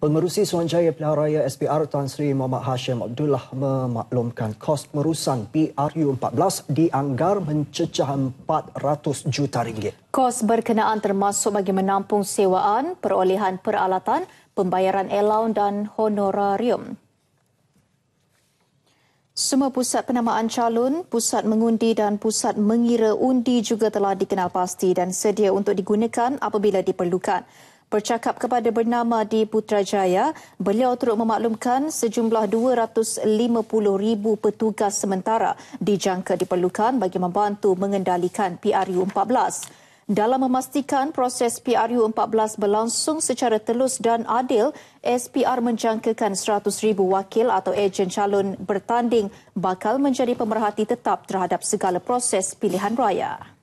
Pengerusi Suanjaya Pilihan Raya SPR Tan Sri Muhammad Hashim Abdullah memaklumkan kos merusan PRU14 dianggar mencecah 400 juta ringgit. Kos berkenaan termasuk bagi menampung sewaan, perolehan peralatan, pembayaran allowance dan honorarium. Semua pusat penamaan calon, pusat mengundi dan pusat mengira undi juga telah dikenal pasti dan sedia untuk digunakan apabila diperlukan bercakap kepada bernama di Putrajaya, beliau turut memaklumkan sejumlah 250,000 petugas sementara dijangka diperlukan bagi membantu mengendalikan PRU-14. Dalam memastikan proses PRU-14 berlangsung secara telus dan adil, SPR menjangkakan 100,000 wakil atau ejen calon bertanding bakal menjadi pemerhati tetap terhadap segala proses pilihan raya.